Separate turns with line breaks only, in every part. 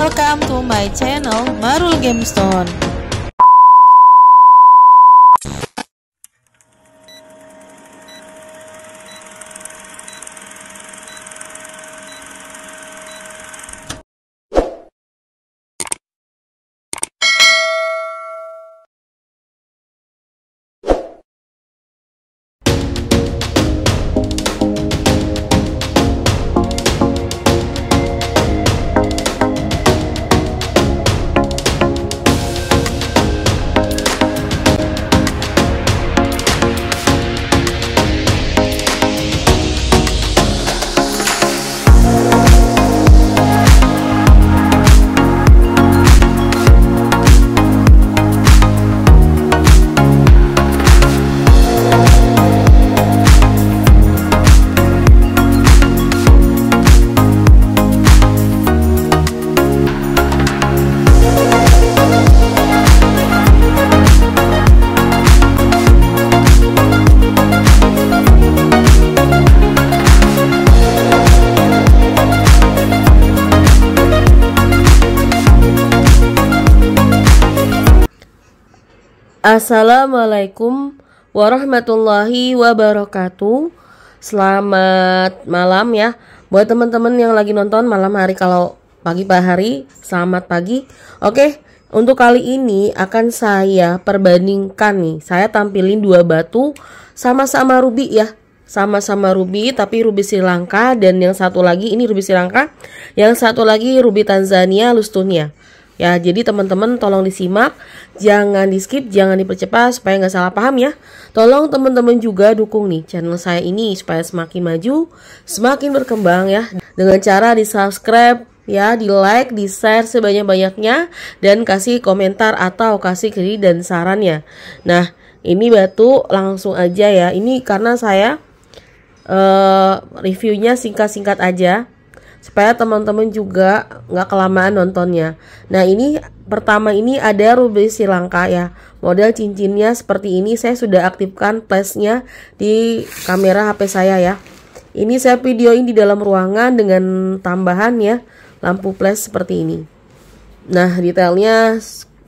Welcome to my channel Marul Gamestone. Assalamualaikum warahmatullahi wabarakatuh. Selamat malam ya buat teman-teman yang lagi nonton malam hari kalau pagi pagi hari selamat pagi. Oke, untuk kali ini akan saya perbandingkan nih. Saya tampilin dua batu sama-sama rubi ya. Sama-sama rubi tapi rubi Sri Lanka dan yang satu lagi ini rubi Sri Lanka, yang satu lagi rubi Tanzania Lustunia ya jadi teman-teman tolong disimak jangan di skip jangan dipercepat supaya nggak salah paham ya tolong teman-teman juga dukung nih channel saya ini supaya semakin maju semakin berkembang ya dengan cara di subscribe ya di like di share sebanyak-banyaknya dan kasih komentar atau kasih kritik dan sarannya nah ini batu langsung aja ya ini karena saya uh, reviewnya singkat-singkat aja supaya teman-teman juga nggak kelamaan nontonnya. Nah ini pertama ini ada ruby silangka ya. Model cincinnya seperti ini saya sudah aktifkan flashnya di kamera HP saya ya. Ini saya videoin di dalam ruangan dengan tambahan ya lampu flash seperti ini. Nah detailnya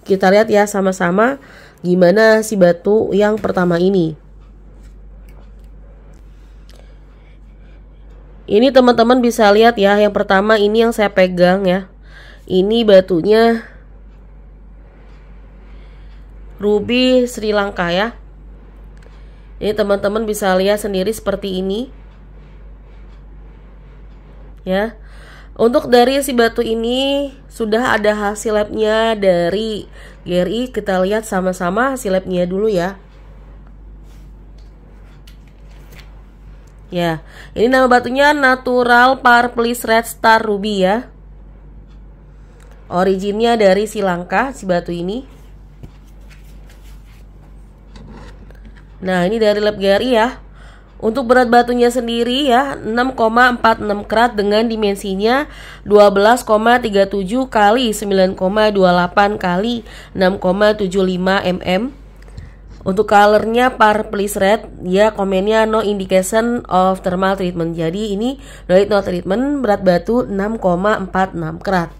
kita lihat ya sama-sama gimana si batu yang pertama ini. Ini teman-teman bisa lihat ya, yang pertama ini yang saya pegang ya. Ini batunya ruby Sri Lanka ya. Ini teman-teman bisa lihat sendiri seperti ini. Ya. Untuk dari si batu ini sudah ada hasil labnya dari GRI. Kita lihat sama-sama hasil labnya dulu ya. Ya, ini nama batunya Natural Parplis Red Star Ruby ya. Originnya dari Silangka si batu ini. Nah, ini dari Lab Lepgari ya. Untuk berat batunya sendiri ya 6,46 karat dengan dimensinya 12,37 kali 9,28 kali 6,75 mm untuk colornya par red, ya komennya no indication of thermal treatment. Jadi ini no, no treatment, berat batu 6,46 kerat.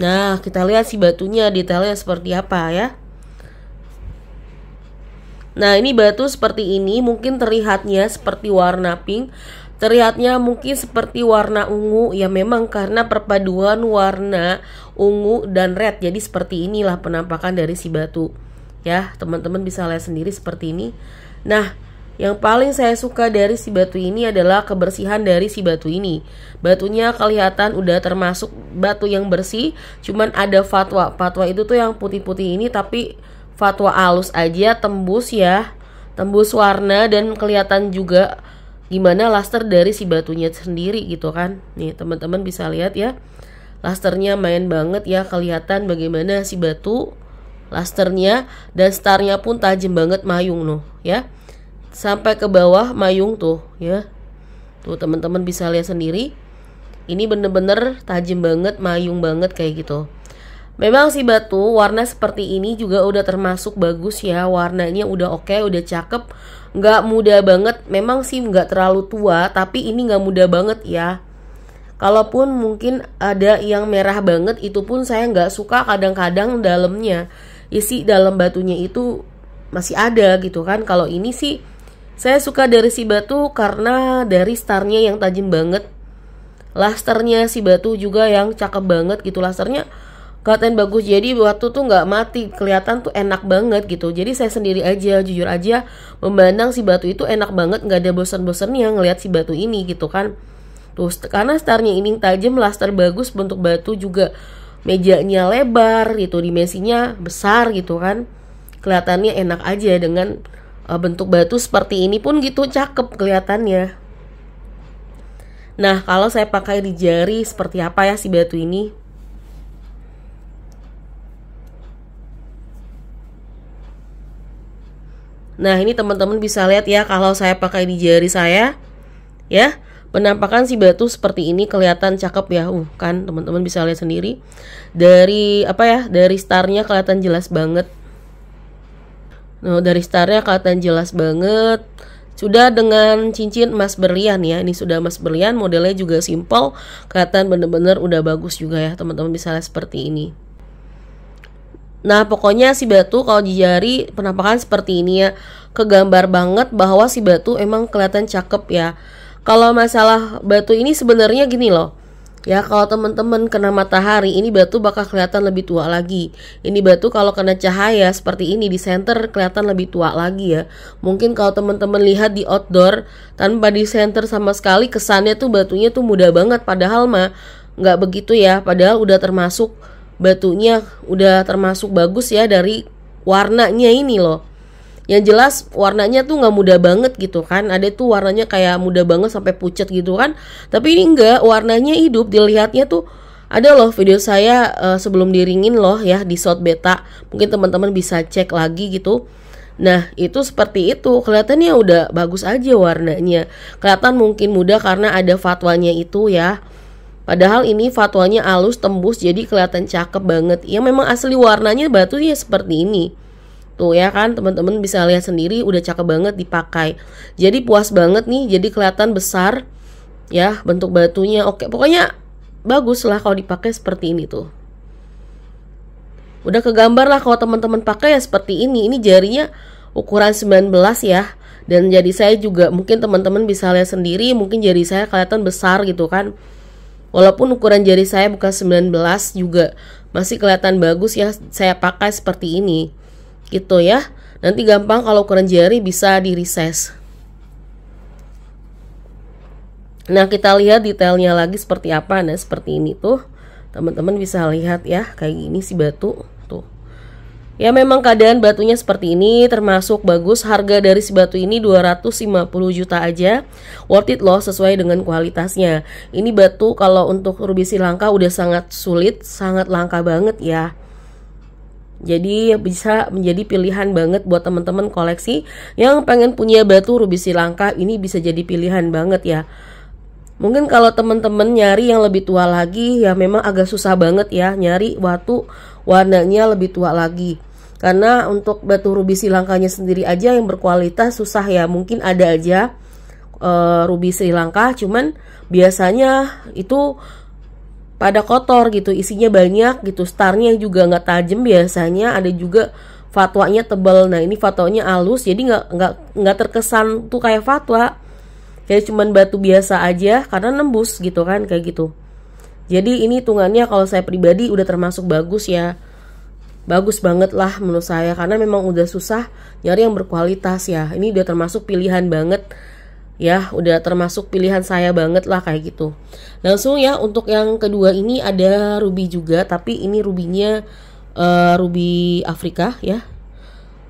Nah, kita lihat si batunya detailnya seperti apa ya. Nah, ini batu seperti ini mungkin terlihatnya seperti warna pink, terlihatnya mungkin seperti warna ungu. Ya memang karena perpaduan warna ungu dan red. Jadi seperti inilah penampakan dari si batu ya teman-teman bisa lihat sendiri seperti ini nah yang paling saya suka dari si batu ini adalah kebersihan dari si batu ini. Batunya kelihatan udah termasuk batu yang bersih, cuman ada fatwa. Fatwa itu tuh yang putih-putih ini tapi fatwa halus aja tembus ya. Tembus warna dan kelihatan juga gimana laster dari si batunya sendiri gitu kan. Nih, teman-teman bisa lihat ya. Lasternya main banget ya kelihatan bagaimana si batu Lasternya dan starnya pun tajam banget mayung noh ya. Sampai ke bawah mayung tuh ya. Tuh teman-teman bisa lihat sendiri. Ini bener-bener tajam banget, mayung banget kayak gitu. Memang si batu warna seperti ini juga udah termasuk bagus ya Warnanya udah oke, okay, udah cakep Nggak muda banget, memang sih nggak terlalu tua Tapi ini nggak muda banget ya Kalaupun mungkin ada yang merah banget Itu pun saya nggak suka kadang-kadang dalamnya isi ya dalam batunya itu masih ada gitu kan kalau ini sih saya suka dari si batu karena dari starnya yang tajam banget lasternya si batu juga yang cakep banget gitu lasternya kelihatan bagus jadi batu tuh nggak mati kelihatan tuh enak banget gitu jadi saya sendiri aja jujur aja memandang si batu itu enak banget nggak ada bosan-bosannya ngeliat si batu ini gitu kan Terus karena starnya ini tajam, laster bagus, bentuk batu juga mejanya lebar gitu dimensinya besar gitu kan kelihatannya enak aja dengan uh, bentuk batu seperti ini pun gitu cakep kelihatannya nah kalau saya pakai di jari seperti apa ya si batu ini Nah ini teman-teman bisa lihat ya kalau saya pakai di jari saya ya Penampakan si batu seperti ini kelihatan cakep ya, uh kan teman-teman bisa lihat sendiri. Dari apa ya, dari starnya kelihatan jelas banget. Nah, dari starnya kelihatan jelas banget. Sudah dengan cincin emas berlian ya, ini sudah emas berlian, modelnya juga simple, kelihatan bener-bener udah bagus juga ya teman-teman bisa lihat seperti ini. Nah, pokoknya si batu kalau di jari penampakan seperti ini ya. Kegambar banget bahwa si batu emang kelihatan cakep ya. Kalau masalah batu ini sebenarnya gini loh. Ya kalau teman-teman kena matahari ini batu bakal kelihatan lebih tua lagi. Ini batu kalau kena cahaya seperti ini di center kelihatan lebih tua lagi ya. Mungkin kalau teman-teman lihat di outdoor tanpa di center sama sekali kesannya tuh batunya tuh muda banget padahal mah nggak begitu ya. Padahal udah termasuk batunya udah termasuk bagus ya dari warnanya ini loh yang jelas warnanya tuh nggak muda banget gitu kan ada tuh warnanya kayak muda banget sampai pucat gitu kan tapi ini enggak warnanya hidup dilihatnya tuh ada loh video saya uh, sebelum diringin loh ya di shot beta mungkin teman-teman bisa cek lagi gitu Nah itu seperti itu kelihatannya udah bagus aja warnanya Kelihatan mungkin muda karena ada fatwanya itu ya Padahal ini fatwanya halus tembus jadi kelihatan cakep banget Ya memang asli warnanya batunya seperti ini Tuh ya kan teman-teman bisa lihat sendiri udah cakep banget dipakai. Jadi puas banget nih jadi kelihatan besar ya bentuk batunya. Oke, pokoknya bagus lah kalau dipakai seperti ini tuh. Udah kegambar lah kalau teman-teman pakai ya seperti ini. Ini jarinya ukuran 19 ya. Dan jadi saya juga mungkin teman-teman bisa lihat sendiri mungkin jari saya kelihatan besar gitu kan. Walaupun ukuran jari saya bukan 19 juga masih kelihatan bagus ya saya pakai seperti ini gitu ya. Nanti gampang kalau ukuran jari bisa di recess. Nah, kita lihat detailnya lagi seperti apa. Nah, seperti ini tuh. Teman-teman bisa lihat ya, kayak gini si batu tuh. Ya, memang keadaan batunya seperti ini termasuk bagus. Harga dari si batu ini 250 juta aja. Worth it loh sesuai dengan kualitasnya. Ini batu kalau untuk rubisi langka udah sangat sulit, sangat langka banget ya. Jadi bisa menjadi pilihan banget buat teman-teman koleksi yang pengen punya batu rubi silangka ini bisa jadi pilihan banget ya. Mungkin kalau teman-teman nyari yang lebih tua lagi ya memang agak susah banget ya nyari batu warnanya lebih tua lagi. Karena untuk batu rubi silangkanya sendiri aja yang berkualitas susah ya. Mungkin ada aja uh, rubi silangka cuman biasanya itu pada kotor gitu isinya banyak gitu starnya juga nggak tajam biasanya ada juga fatwanya tebal nah ini fatwanya halus jadi nggak nggak nggak terkesan tuh kayak fatwa kayak cuman batu biasa aja karena nembus gitu kan kayak gitu jadi ini hitungannya kalau saya pribadi udah termasuk bagus ya bagus banget lah menurut saya karena memang udah susah nyari yang berkualitas ya ini udah termasuk pilihan banget ya udah termasuk pilihan saya banget lah kayak gitu langsung ya untuk yang kedua ini ada ruby juga tapi ini rubinya uh, eh, ruby Afrika ya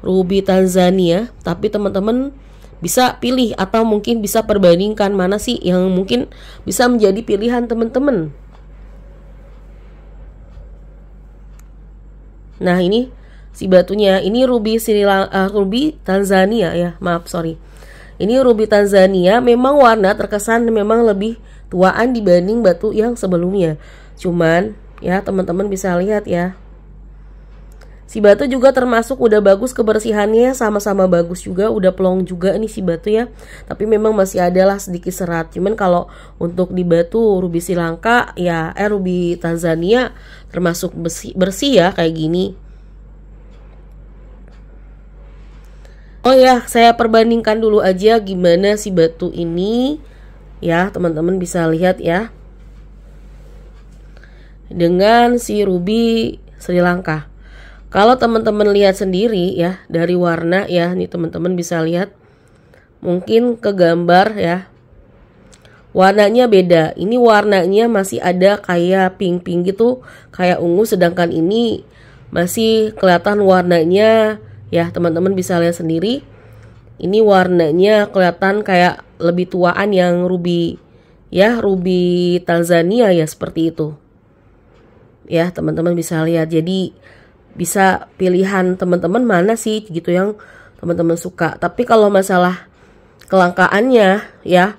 ruby Tanzania tapi teman-teman bisa pilih atau mungkin bisa perbandingkan mana sih yang mungkin bisa menjadi pilihan teman-teman nah ini si batunya ini ruby Sri uh, eh, ruby Tanzania ya maaf sorry ini ruby Tanzania memang warna terkesan memang lebih tuaan dibanding batu yang sebelumnya. Cuman ya teman-teman bisa lihat ya. Si batu juga termasuk udah bagus kebersihannya sama-sama bagus juga udah pelong juga nih si batu ya tapi memang masih adalah sedikit serat cuman kalau untuk di batu ruby Sri Lanka ya eh ruby Tanzania termasuk bersih, bersih ya kayak gini Oh ya, saya perbandingkan dulu aja gimana si batu ini ya, teman-teman bisa lihat ya. Dengan si ruby Sri Lanka. Kalau teman-teman lihat sendiri ya dari warna ya, ini teman-teman bisa lihat mungkin ke gambar ya. Warnanya beda. Ini warnanya masih ada kayak pink-pink gitu, kayak ungu sedangkan ini masih kelihatan warnanya ya teman-teman bisa lihat sendiri ini warnanya kelihatan kayak lebih tuaan yang ruby ya ruby Tanzania ya seperti itu ya teman-teman bisa lihat jadi bisa pilihan teman-teman mana sih gitu yang teman-teman suka tapi kalau masalah kelangkaannya ya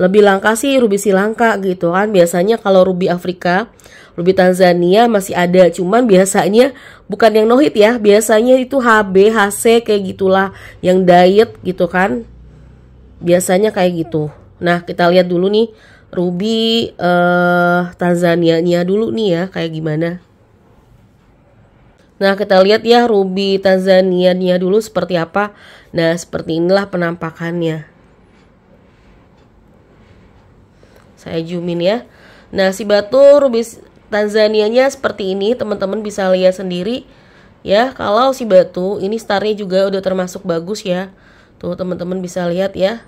lebih langka sih ruby silangka gitu kan biasanya kalau ruby Afrika ruby Tanzania masih ada cuman biasanya bukan yang nohit ya biasanya itu HB HC kayak gitulah yang diet gitu kan biasanya kayak gitu nah kita lihat dulu nih ruby eh, Tanzania-nya dulu nih ya kayak gimana Nah, kita lihat ya ruby tanzania dulu seperti apa. Nah, seperti inilah penampakannya. saya zoomin ya nah si batu rubis Tanzanianya seperti ini teman-teman bisa lihat sendiri ya kalau si batu ini starnya juga udah termasuk bagus ya tuh teman-teman bisa lihat ya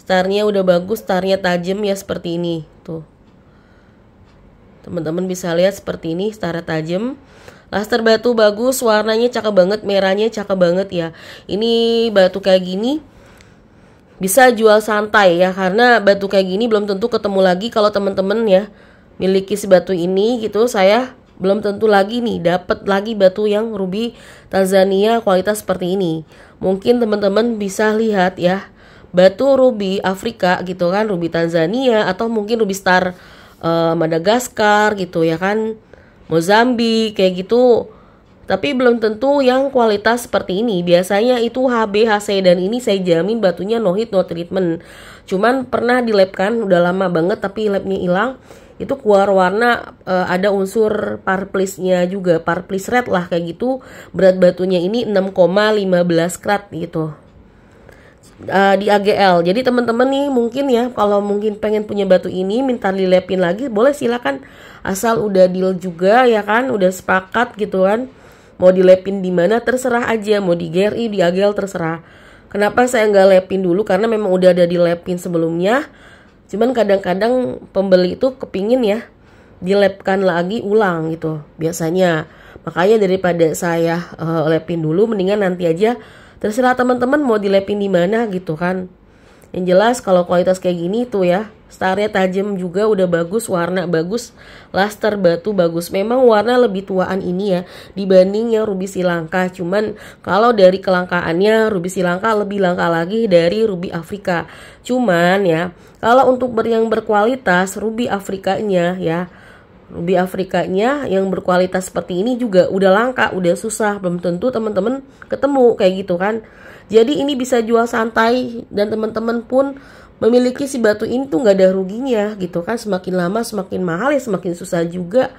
starnya udah bagus starnya tajam ya seperti ini tuh teman-teman bisa lihat seperti ini starnya tajam Laster batu bagus, warnanya cakep banget, merahnya cakep banget ya. Ini batu kayak gini bisa jual santai ya karena batu kayak gini belum tentu ketemu lagi kalau teman-teman ya miliki si batu ini gitu saya belum tentu lagi nih dapat lagi batu yang ruby Tanzania kualitas seperti ini. Mungkin teman-teman bisa lihat ya batu ruby Afrika gitu kan, ruby Tanzania atau mungkin ruby star uh, Madagaskar gitu ya kan, Mozambik kayak gitu tapi belum tentu yang kualitas seperti ini. Biasanya itu HB, HC dan ini saya jamin batunya no hit no treatment. Cuman pernah dilepkan udah lama banget tapi labnya hilang. Itu keluar warna e, ada unsur parplisnya juga, parplis red lah kayak gitu. Berat batunya ini 6,15 krat gitu uh, di AGL. Jadi teman-teman nih mungkin ya kalau mungkin pengen punya batu ini minta dilepin lagi boleh silakan asal udah deal juga ya kan udah sepakat gitu kan mau dilepin di mana terserah aja mau di GRI di Agel terserah kenapa saya nggak lepin dulu karena memang udah ada dilepin sebelumnya cuman kadang-kadang pembeli itu kepingin ya dilepkan lagi ulang gitu biasanya makanya daripada saya uh, lepin dulu mendingan nanti aja terserah teman-teman mau dilepin di mana gitu kan yang jelas kalau kualitas kayak gini tuh ya Starnya tajam juga udah bagus, warna bagus, laster batu bagus. Memang warna lebih tuaan ini ya dibanding yang ruby silangka. Cuman kalau dari kelangkaannya ruby silangka lebih langka lagi dari ruby Afrika. Cuman ya kalau untuk yang berkualitas ruby Afrikanya ya Ruby Afrikanya yang berkualitas seperti ini juga udah langka, udah susah, belum tentu teman-teman ketemu kayak gitu kan. Jadi ini bisa jual santai dan teman-teman pun memiliki si batu ini tuh nggak ada ruginya gitu kan semakin lama semakin mahal ya semakin susah juga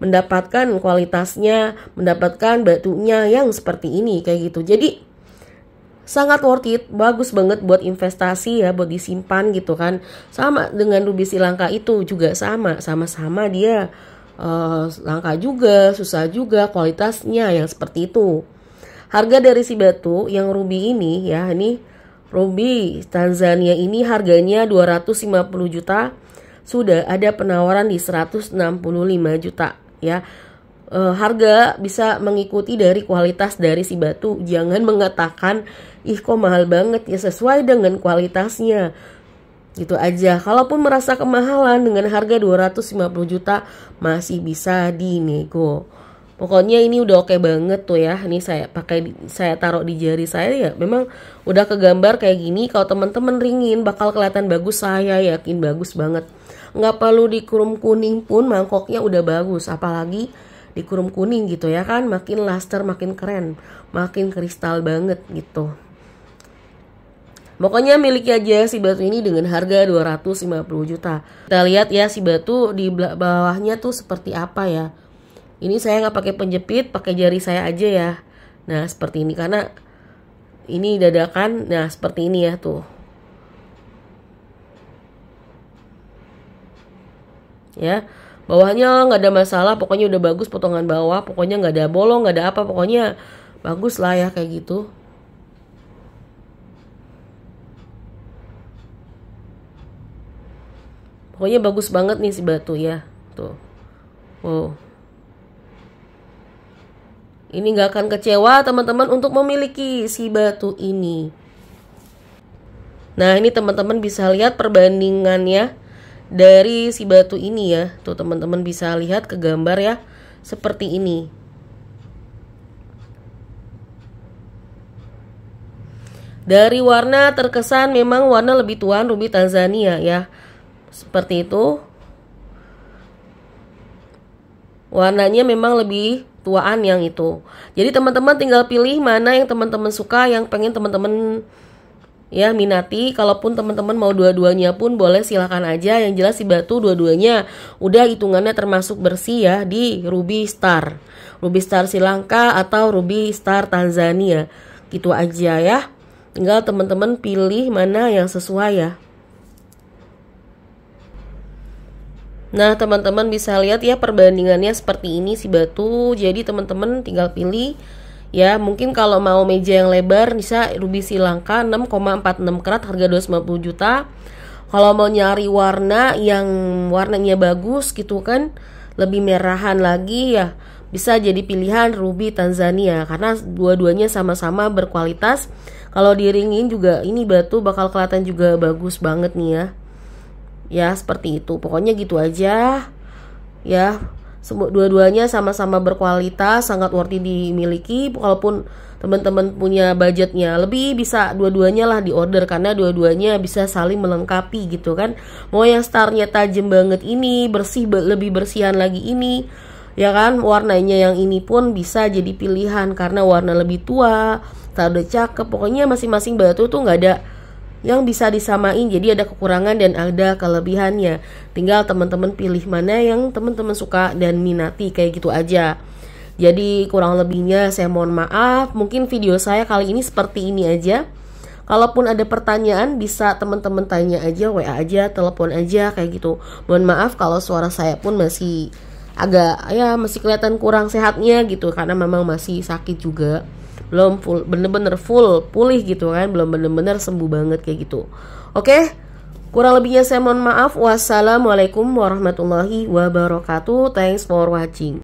mendapatkan kualitasnya mendapatkan batunya yang seperti ini kayak gitu jadi sangat worth it bagus banget buat investasi ya buat disimpan gitu kan sama dengan ruby silangka itu juga sama sama-sama dia uh, langka juga susah juga kualitasnya yang seperti itu harga dari si batu yang rubi ini ya ini Ruby Tanzania ini harganya 250 juta, sudah ada penawaran di 165 juta ya. E, harga bisa mengikuti dari kualitas dari si batu. Jangan mengatakan ih kok mahal banget ya sesuai dengan kualitasnya. Gitu aja. Kalaupun merasa kemahalan dengan harga 250 juta masih bisa dinego pokoknya ini udah oke okay banget tuh ya ini saya pakai saya taruh di jari saya ya memang udah kegambar kayak gini kalau teman-teman ringin bakal kelihatan bagus saya yakin bagus banget nggak perlu dikurum kuning pun mangkoknya udah bagus apalagi dikurum kuning gitu ya kan makin luster makin keren makin kristal banget gitu Pokoknya miliki aja si batu ini dengan harga 250 juta. Kita lihat ya si batu di bawahnya tuh seperti apa ya ini saya nggak pakai penjepit pakai jari saya aja ya nah seperti ini karena ini dadakan nah seperti ini ya tuh ya bawahnya nggak ada masalah pokoknya udah bagus potongan bawah pokoknya nggak ada bolong nggak ada apa pokoknya bagus lah ya kayak gitu pokoknya bagus banget nih si batu ya tuh wow ini nggak akan kecewa teman-teman untuk memiliki si batu ini. Nah ini teman-teman bisa lihat perbandingannya dari si batu ini ya. Tuh teman-teman bisa lihat ke gambar ya seperti ini. Dari warna terkesan memang warna lebih tuan ruby Tanzania ya. Seperti itu. Warnanya memang lebih tuaan yang itu. Jadi teman-teman tinggal pilih mana yang teman-teman suka, yang pengen teman-teman ya minati. Kalaupun teman-teman mau dua-duanya pun boleh silakan aja. Yang jelas si batu dua-duanya udah hitungannya termasuk bersih ya di Ruby Star, Ruby Star Sri Lanka atau Ruby Star Tanzania. Gitu aja ya. Tinggal teman-teman pilih mana yang sesuai ya. Nah, teman-teman bisa lihat ya perbandingannya seperti ini si batu. Jadi teman-teman tinggal pilih ya. Mungkin kalau mau meja yang lebar bisa ruby silangka 6,46 karat harga 250 juta. Kalau mau nyari warna yang warnanya bagus gitu kan, lebih merahan lagi ya bisa jadi pilihan ruby Tanzania karena dua-duanya sama-sama berkualitas. Kalau diringin juga ini batu bakal kelihatan juga bagus banget nih ya ya seperti itu pokoknya gitu aja ya semua dua-duanya sama-sama berkualitas sangat worthy dimiliki walaupun teman-teman punya budgetnya lebih bisa dua-duanya lah di order karena dua-duanya bisa saling melengkapi gitu kan mau yang starnya tajam banget ini bersih lebih bersihan lagi ini ya kan warnanya yang ini pun bisa jadi pilihan karena warna lebih tua tak ada cakep pokoknya masing-masing batu tuh nggak ada yang bisa disamain jadi ada kekurangan dan ada kelebihannya tinggal teman-teman pilih mana yang teman-teman suka dan minati kayak gitu aja jadi kurang lebihnya saya mohon maaf mungkin video saya kali ini seperti ini aja Kalaupun ada pertanyaan bisa teman-teman tanya aja, WA aja, telepon aja kayak gitu. Mohon maaf kalau suara saya pun masih agak ya masih kelihatan kurang sehatnya gitu karena memang masih sakit juga belum full bener-bener full pulih gitu kan belum bener-bener sembuh banget kayak gitu oke kurang lebihnya saya mohon maaf wassalamualaikum warahmatullahi wabarakatuh thanks for watching